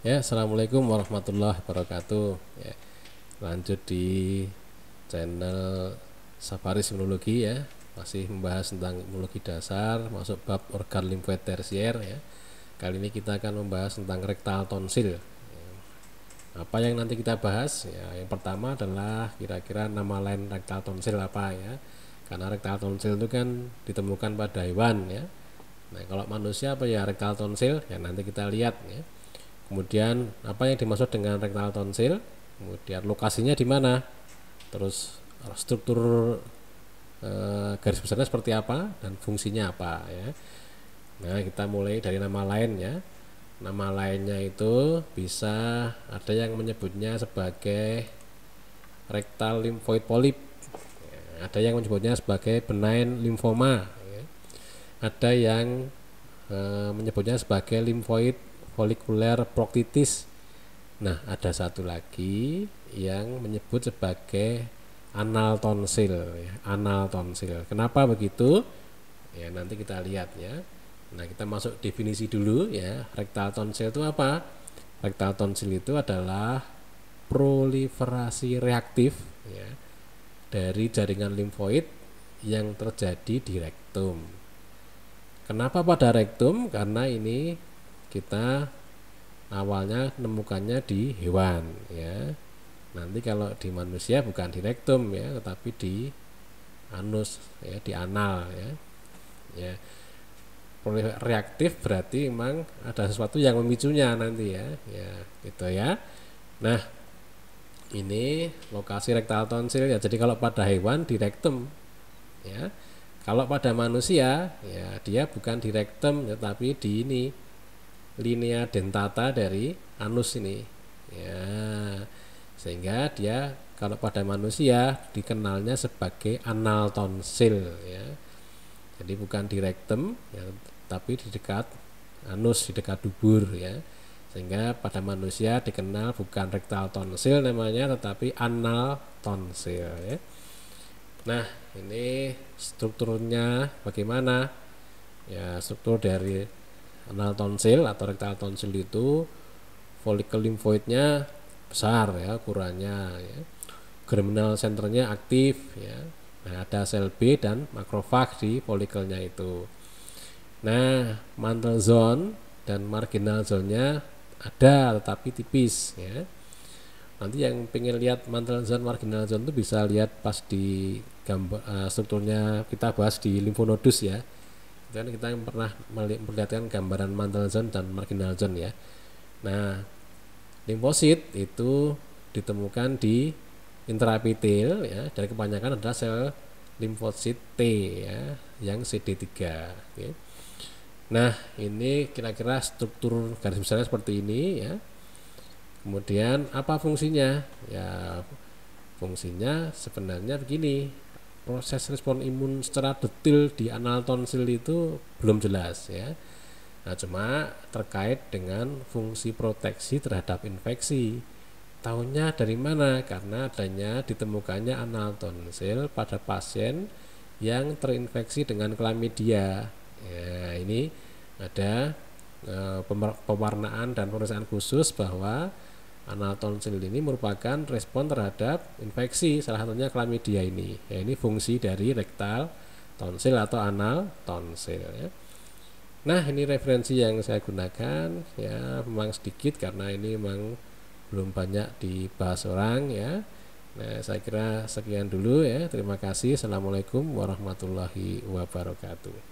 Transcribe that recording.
Ya, assalamualaikum warahmatullahi wabarakatuh. Ya, lanjut di channel Safari Simulologi ya, masih membahas tentang imunologi dasar, masuk bab organ limfoid tersier ya. Kali ini kita akan membahas tentang rektal tonsil. Ya. Apa yang nanti kita bahas? Ya, yang pertama adalah kira-kira nama lain rektal tonsil apa ya. Karena rektal tonsil itu kan ditemukan pada hewan ya. Nah, kalau manusia apa ya rektal tonsil? Ya nanti kita lihat ya kemudian apa yang dimaksud dengan rektal tonsil kemudian lokasinya di mana terus struktur e, garis besarnya seperti apa dan fungsinya apa ya nah kita mulai dari nama lainnya. nama lainnya itu bisa ada yang menyebutnya sebagai rektal limfoid polip ya, ada yang menyebutnya sebagai benain limfoma ya. ada yang eh, menyebutnya sebagai limfoid folikuler proktitis. Nah, ada satu lagi yang menyebut sebagai anal tonsil, ya, anal tonsil. Kenapa begitu? Ya, nanti kita lihat ya. Nah, kita masuk definisi dulu ya. Rektal tonsil itu apa? Rektal tonsil itu adalah proliferasi reaktif ya dari jaringan limfoid yang terjadi di rektum. Kenapa pada rektum? Karena ini kita awalnya nemukannya di hewan ya nanti kalau di manusia bukan di rektum ya tetapi di anus ya di anal ya ya reaktif berarti memang ada sesuatu yang memicunya nanti ya ya gitu ya nah ini lokasi rektal tonsil ya jadi kalau pada hewan di rektum ya kalau pada manusia ya dia bukan di rektum tetapi di ini linea dentata dari anus ini ya sehingga dia kalau pada manusia dikenalnya sebagai anal tonsil ya jadi bukan di rektum ya, tapi di dekat anus di dekat dubur ya sehingga pada manusia dikenal bukan rektal tonsil namanya tetapi anal tonsil ya. Nah, ini strukturnya bagaimana? Ya, struktur dari anal tonsil atau rektal tonsil itu folikel limfoidnya besar ya ukurannya ya. germinal centernya aktif ya nah, ada sel B dan makrofag di folikelnya itu nah mantle zone dan marginal zone-nya ada tetapi tipis ya nanti yang pengen lihat mantle zone marginal zone itu bisa lihat pas di gambar uh, strukturnya kita bahas di limfonodus ya kan kita pernah memperlihatkan gambaran mantle zone dan marginal zone ya nah limfosit itu ditemukan di intraepitel ya dari kebanyakan adalah sel limfosit T ya yang CD3 okay. nah ini kira-kira struktur garis besarnya seperti ini ya kemudian apa fungsinya ya fungsinya sebenarnya begini proses respon imun secara detil di anal tonsil itu belum jelas ya. Nah, cuma terkait dengan fungsi proteksi terhadap infeksi. Tahunya dari mana? Karena adanya ditemukannya anal tonsil pada pasien yang terinfeksi dengan klamidia. Ya, ini ada e, pewarnaan dan pemeriksaan khusus bahwa Anal tonsil ini merupakan respon terhadap infeksi, salah satunya klamidia ini. Ya, ini fungsi dari rektal tonsil atau anal tonsil. Ya. Nah, ini referensi yang saya gunakan ya, memang sedikit karena ini memang belum banyak dibahas orang ya. Nah, saya kira sekian dulu ya. Terima kasih. Assalamualaikum warahmatullahi wabarakatuh.